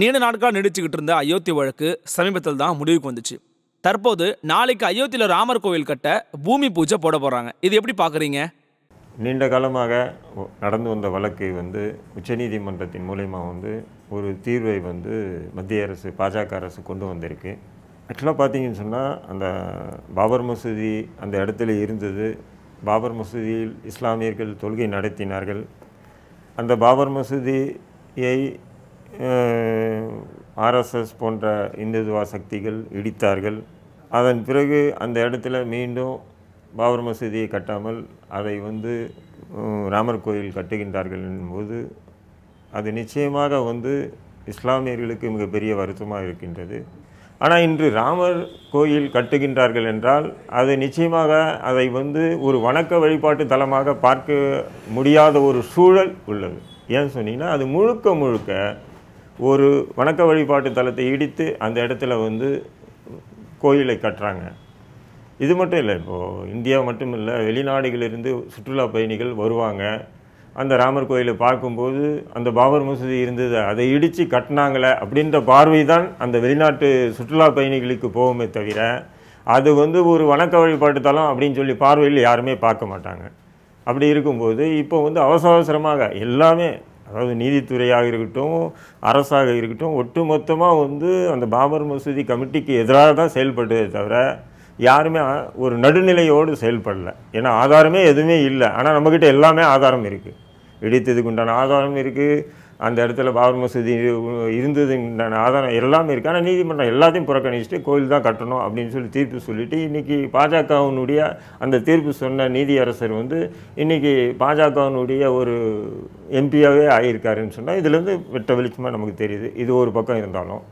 நீண்ட நாட்களாக நீடிச்சுக்கிட்டு இருந்த அயோத்தி வழக்கு சமீபத்தில் தான் முடிவுக்கு வந்துச்சு தற்போது நாளைக்கு அயோத்தியில் ராமர் கோவில் கட்ட பூமி பூஜை போட போகிறாங்க இது எப்படி பார்க்குறீங்க நீண்ட காலமாக நடந்து வந்த வழக்கை வந்து உச்சநீதிமன்றத்தின் மூலயமா வந்து ஒரு தீர்வை வந்து மத்திய அரசு பாஜக அரசு கொண்டு வந்திருக்கு ஆக்சுவலாக பார்த்தீங்கன்னு சொன்னால் அந்த பாபர் மசூதி அந்த இடத்துல இருந்தது பாபர் மசூதியில் இஸ்லாமியர்கள் தொழுகை நடத்தினார்கள் அந்த பாபர் மசூதியை ஆர்எஸ்எஸ் போன்ற இந்துத்துவா சக்திகள் இடித்தார்கள் அதன் பிறகு அந்த இடத்துல மீண்டும் பாபர் மசூதியை கட்டாமல் அதை வந்து ராமர் கோயில் கட்டுகின்றார்கள் என்னும்போது அது நிச்சயமாக வந்து இஸ்லாமியர்களுக்கு மிகப்பெரிய வருத்தமாக இருக்கின்றது ஆனால் இன்று ராமர் கோயில் கட்டுகின்றார்கள் என்றால் அது நிச்சயமாக அதை வந்து ஒரு வணக்க வழிபாட்டு தலமாக பார்க்க முடியாத ஒரு சூழல் உள்ளது ஏன்னு சொன்னீங்கன்னா அது முழுக்க முழுக்க ஒரு வணக்க வழிபாட்டு தலத்தை இடித்து அந்த இடத்துல வந்து கோயிலை கட்டுறாங்க இது மட்டும் இல்லை இப்போது இந்தியா மட்டும் இல்லை வெளிநாடுகளிலிருந்து சுற்றுலா பயணிகள் வருவாங்க அந்த ராமர் கோயிலை பார்க்கும்போது அந்த பாபர் மசூதி இருந்தது அதை இடித்து கட்டினாங்களே அப்படின்ற பார்வை தான் அந்த வெளிநாட்டு சுற்றுலா பயணிகளுக்கு போகுமே தவிர அது வந்து ஒரு வணக்க வழிபாட்டு தலம் அப்படின்னு சொல்லி பார்வையில் யாருமே பார்க்க மாட்டாங்க அப்படி இருக்கும்போது இப்போ வந்து அவசர அவசரமாக எல்லாமே அதாவது நீதித்துறையாக இருக்கட்டும் அரசாக இருக்கட்டும் ஒட்டுமொத்தமாக வந்து அந்த பாபர் மசூதி கமிட்டிக்கு எதிராக தான் செயல்பட்டதே தவிர யாருமே ஒரு நடுநிலையோடு செயல்படலை ஏன்னா ஆதாரமே எதுவுமே இல்லை ஆனால் நம்மக்கிட்ட எல்லாமே ஆதாரம் இருக்குது இடித்ததுக்கு உண்டான ஆதாரம் இருக்குது அந்த இடத்துல பாபர் மசூதி இருந்தது ஆதாரம் எல்லாமே இருக்குது ஆனால் நீதிமன்றம் எல்லாத்தையும் புறக்கணிச்சுட்டு கோயில் தான் கட்டணும் அப்படின்னு சொல்லி தீர்ப்பு சொல்லிவிட்டு இன்றைக்கி பாஜகவினுடைய அந்த தீர்ப்பு சொன்ன நீதியரசர் வந்து இன்றைக்கி பாஜகவினுடைய ஒரு எம்பியாகவே ஆகியிருக்காருன்னு சொன்னால் இதுலேருந்து வெட்ட வெளிச்சமாக நமக்கு தெரியுது இது ஒரு பக்கம் இருந்தாலும்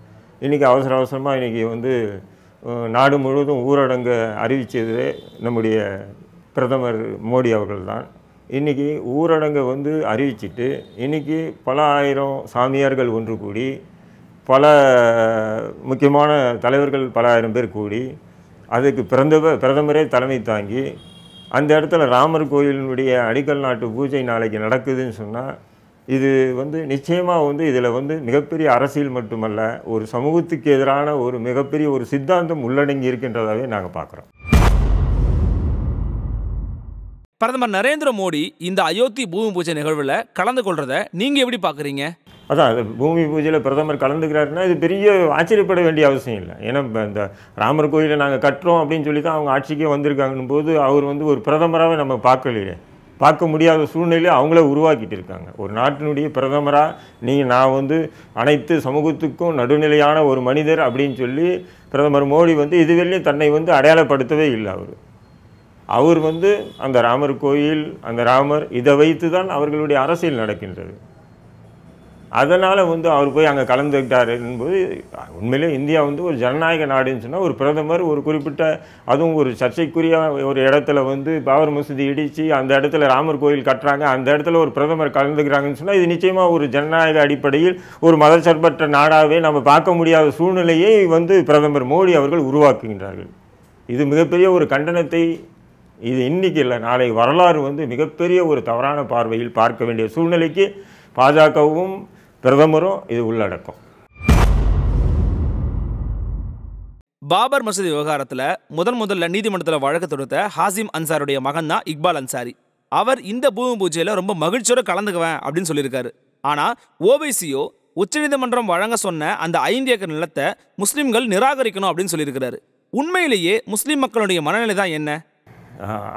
இன்றைக்கி அவசர அவசரமாக இன்றைக்கி வந்து நாடு முழுவதும் ஊரடங்கு அறிவித்தது நம்முடைய பிரதமர் மோடி அவர்கள் தான் இன்றைக்கி ஊரடங்கை வந்து அறிவிச்சிட்டு இன்றைக்கி பல ஆயிரம் சாமியார்கள் ஒன்று கூடி பல முக்கியமான தலைவர்கள் பல ஆயிரம் பேர் கூடி அதுக்கு பிறந்த பிரதமரே தலைமை தாங்கி அந்த இடத்துல ராமர் கோயிலினுடைய அடிக்கல் நாட்டு பூஜை நாளைக்கு நடக்குதுன்னு சொன்னால் இது வந்து நிச்சயமாக வந்து இதில் வந்து மிகப்பெரிய அரசியல் மட்டுமல்ல ஒரு சமூகத்துக்கு எதிரான ஒரு மிகப்பெரிய ஒரு சித்தாந்தம் உள்ளடங்கி இருக்கின்றதாகவே நாங்கள் பார்க்குறோம் பிரதமர் நரேந்திர மோடி இந்த அயோத்தி பூமி பூஜை நிகழ்வில் கலந்து கொள்றத நீங்கள் எப்படி பார்க்குறீங்க அதான் பூமி பூஜையில் பிரதமர் கலந்துக்கிறாருன்னா இது பெரிய ஆச்சரியப்பட வேண்டிய அவசியம் இல்லை ஏன்னா இந்த ராமர் கோயிலை நாங்கள் கட்டுறோம் அப்படின்னு சொல்லி தான் அவங்க ஆட்சிக்கே வந்திருக்காங்கன்னு போது அவர் வந்து ஒரு பிரதமராகவே நம்ம பார்க்கலையே பார்க்க முடியாத சூழ்நிலையை அவங்களே உருவாக்கிட்டு இருக்காங்க ஒரு நாட்டினுடைய பிரதமராக நீங்கள் நான் வந்து அனைத்து சமூகத்துக்கும் நடுநிலையான ஒரு மனிதர் அப்படின்னு சொல்லி பிரதமர் மோடி வந்து இதுவரையும் தன்னை வந்து அடையாளப்படுத்தவே இல்லை அவர் அவர் வந்து அந்த ராமர் கோயில் அந்த ராமர் இதை வைத்து தான் அவர்களுடைய அரசியல் நடக்கின்றது அதனால் வந்து அவர் போய் அங்கே கலந்துக்கிட்டார் என்பது உண்மையிலே இந்தியா வந்து ஒரு ஜனநாயக நாடுன்னு சொன்னால் ஒரு பிரதமர் ஒரு குறிப்பிட்ட அதுவும் ஒரு சர்ச்சைக்குரிய ஒரு இடத்துல வந்து பாபர் மசூதி இடித்து அந்த இடத்துல ராமர் கோயில் கட்டுறாங்க அந்த இடத்துல ஒரு பிரதமர் கலந்துக்கிறாங்கன்னு சொன்னால் இது நிச்சயமாக ஒரு ஜனநாயக அடிப்படையில் ஒரு மதச்சர்பற்ற நாடாகவே நம்ம பார்க்க முடியாத சூழ்நிலையை வந்து பிரதமர் மோடி அவர்கள் உருவாக்குகின்றார்கள் இது மிகப்பெரிய ஒரு கண்டனத்தை இது இன்றைக்கி இல்லை நாளை வரலாறு வந்து மிகப்பெரிய ஒரு தவறான பார்வையில் பார்க்க வேண்டிய சூழ்நிலைக்கு பாஜகவும் பிரதமரும் இது உள்ளடக்கும் பாபர் மசூதி விவகாரத்தில் முதன் முதல்ல நீதிமன்றத்தில் வழக்கு தொடுத்த ஹாசிம் அன்சாருடைய மகன் தான் இக்பால் அன்சாரி அவர் இந்த பூமி பூஜையில் ரொம்ப மகிழ்ச்சியோட கலந்துக்குவேன் அப்படின்னு சொல்லியிருக்காரு ஆனால் ஓவைசியோ உச்சநீதிமன்றம் வழங்க சொன்ன அந்த ஐந்து ஏக்கர் நிலத்தை முஸ்லீம்கள் நிராகரிக்கணும் அப்படின்னு சொல்லியிருக்கிறாரு உண்மையிலேயே முஸ்லீம் மக்களுடைய மனநிலை தான் என்ன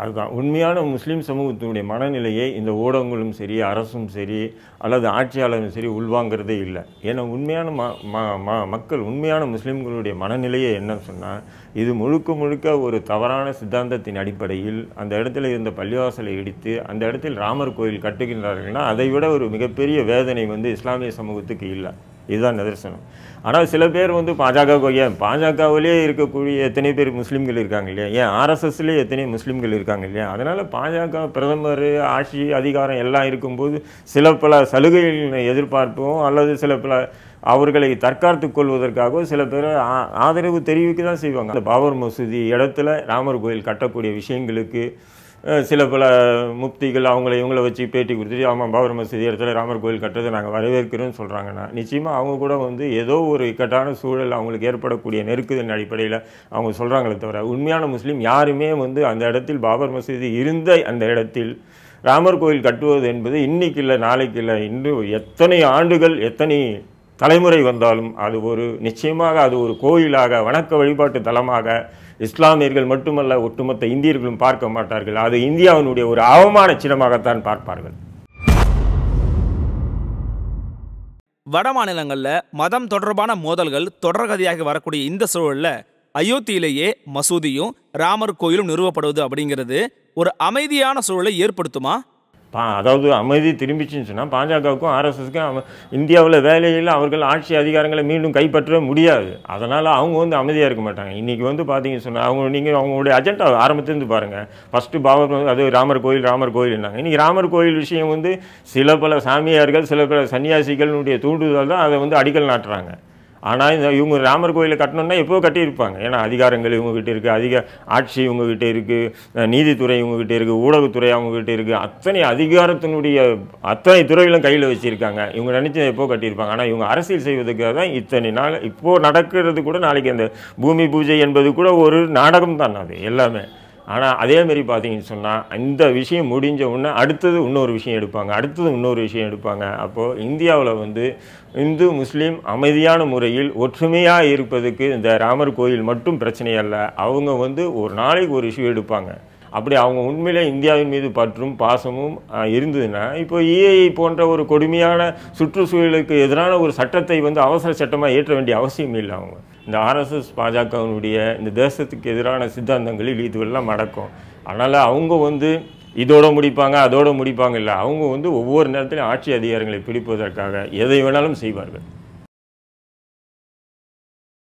அதுதான் உண்மையான முஸ்லீம் சமூகத்தினுடைய மனநிலையை இந்த ஊடகங்களும் சரி அரசும் சரி அல்லது ஆட்சியாளரும் சரி உள்வாங்கிறதே இல்லை ஏன்னா உண்மையான ம மக்கள் உண்மையான முஸ்லீம்களுடைய மனநிலையை என்னன்னு சொன்னால் இது முழுக்க முழுக்க ஒரு தவறான சித்தாந்தத்தின் அடிப்படையில் அந்த இடத்துல இருந்த பள்ளிவாசலை இடித்து அந்த இடத்தில் ராமர் கோயில் கட்டுகின்றார்கள்னா அதை விட ஒரு மிகப்பெரிய வேதனை வந்து இஸ்லாமிய சமூகத்துக்கு இல்லை இதுதான் நிதர்சனம் ஆனால் சில பேர் வந்து பாஜகவுக்கு ஏன் பாஜகவுலேயே இருக்கக்கூடிய எத்தனை பேர் முஸ்லீம்கள் இருக்காங்க இல்லையா ஏன் ஆர்எஸ்எஸ்லேயே எத்தனை முஸ்லீம்கள் இருக்காங்க இல்லையா அதனால் பாஜக பிரதமர் ஆட்சி அதிகாரம் எல்லாம் இருக்கும்போது சில பல சலுகைகள் எதிர்பார்ப்போம் அல்லது சில பல அவர்களை தற்காத்து கொள்வதற்காக சில பேர் ஆதரவு தெரிவிக்க தான் செய்வாங்க பாபர் மசூதி இடத்துல ராமர் கோயில் கட்டக்கூடிய விஷயங்களுக்கு சில பல முப்திகள் அவங்கள இவங்கள வச்சு பேட்டி கொடுத்துட்டு ஆமாம் பாபர் மசூதி இடத்துல ராமர் கோயில் கட்டுறதை நாங்கள் வரவேற்கிறோம்னு சொல்கிறாங்கன்னா நிச்சயமாக அவங்க கூட வந்து ஏதோ ஒரு இக்கட்டான சூழல் அவங்களுக்கு ஏற்படக்கூடிய நெருக்குதலின் அடிப்படையில் அவங்க சொல்கிறாங்களே தவிர உண்மையான முஸ்லீம் யாருமே வந்து அந்த இடத்தில் பாபர் மசூதி இருந்த அந்த இடத்தில் ராமர் கோயில் கட்டுவது என்பது இன்றைக்கு இல்லை நாளைக்கு இல்லை இன்று எத்தனை ஆண்டுகள் எத்தனை தலைமுறை வந்தாலும் அது ஒரு நிச்சயமாக அது ஒரு கோயிலாக வணக்க வழிபாட்டு தலமாக இஸ்லாமியர்கள் மட்டுமல்ல ஒட்டுமொத்த இந்தியர்களும் பார்க்க மாட்டார்கள் அது இந்தியாவினுடைய ஒரு அவமான சின்னமாகத்தான் பார்ப்பார்கள் வட மாநிலங்களில் மதம் தொடர்பான மோதல்கள் தொடர்கதையாக வரக்கூடிய இந்த சூழலில் அயோத்தியிலேயே மசூதியும் ராமர் கோயிலும் நிறுவப்படுவது அப்படிங்கிறது ஒரு அமைதியான சூழலை ஏற்படுத்துமா பா அதாவது அமைதி திரும்பிச்சுன்னு சொன்னால் பாஜகவுக்கும் ஆர்எஸ்எஸ்க்கும் இந்தியாவில் வேலையில் அவர்கள் ஆட்சி அதிகாரங்களை மீண்டும் கைப்பற்ற முடியாது அதனால் அவங்க வந்து அமைதியாக இருக்க மாட்டாங்க இன்றைக்கி வந்து பார்த்தீங்கன்னு சொன்னால் அவங்க நீங்கள் அவங்களுடைய அஜெண்டா ஆரம்பத்திலேருந்து பாருங்கள் ஃபஸ்ட்டு பாபர் அது ராமர் கோயில் ராமர் கோயில்னாங்க இன்றைக்கி ராமர் கோயில் விஷயம் வந்து சில பல சாமியார்கள் சில பல சன்னியாசிகளுடைய தூண்டுதல் தான் அதை வந்து அடிக்கல் நாட்டுறாங்க ஆனால் இந்த இவங்க ராமர் கோயிலை கட்டணுன்னா எப்போ கட்டியிருப்பாங்க ஏன்னா அதிகாரங்கள் கிட்டே இருக்குது அதிக ஆட்சி இவங்கக்கிட்ட இருக்குது நீதித்துறை இவங்ககிட்ட இருக்குது ஊடகத்துறை அவங்ககிட்ட இருக்குது அத்தனை அதிகாரத்தினுடைய அத்தனை துறைகளும் கையில் வச்சுருக்காங்க இவங்க நினச்சி எப்போ கட்டியிருப்பாங்க ஆனால் இவங்க அரசியல் செய்வதற்காக தான் இத்தனை நாள் இப்போது நடக்கிறது கூட நாளைக்கு அந்த பூமி பூஜை என்பது கூட ஒரு நாடகம் தான் அது எல்லாமே ஆனால் அதேமாரி பார்த்தீங்கன்னு சொன்னால் இந்த விஷயம் முடிஞ்ச உடனே அடுத்தது இன்னொரு விஷயம் எடுப்பாங்க அடுத்தது இன்னொரு விஷயம் எடுப்பாங்க அப்போது இந்தியாவில் வந்து இந்து முஸ்லீம் அமைதியான முறையில் ஒற்றுமையாக இருப்பதுக்கு இந்த ராமர் கோயில் மட்டும் பிரச்சனை அல்ல அவங்க வந்து ஒரு நாளைக்கு ஒரு இஷ்யூ எடுப்பாங்க அப்படி அவங்க உண்மையிலே இந்தியாவின் மீது பற்றும் பாசமும் இருந்ததுன்னா இப்போ இஏஐ போன்ற ஒரு கொடுமையான சுற்றுச்சூழலுக்கு எதிரான ஒரு சட்டத்தை வந்து அவசர சட்டமாக ஏற்ற வேண்டிய அவசியம் இல்லை அவங்க இந்த ஆர்எஸ்எஸ் பாஜகவினுடைய இந்த தேசத்துக்கு எதிரான சித்தாந்தங்களில் இதுவெல்லாம் நடக்கும் அதனால் அவங்க வந்து இதோடு முடிப்பாங்க அதோடு முடிப்பாங்க இல்லை அவங்க வந்து ஒவ்வொரு நேரத்திலையும் ஆட்சி அதிகாரங்களை பிடிப்பதற்காக எதை வேணாலும் செய்வார்கள்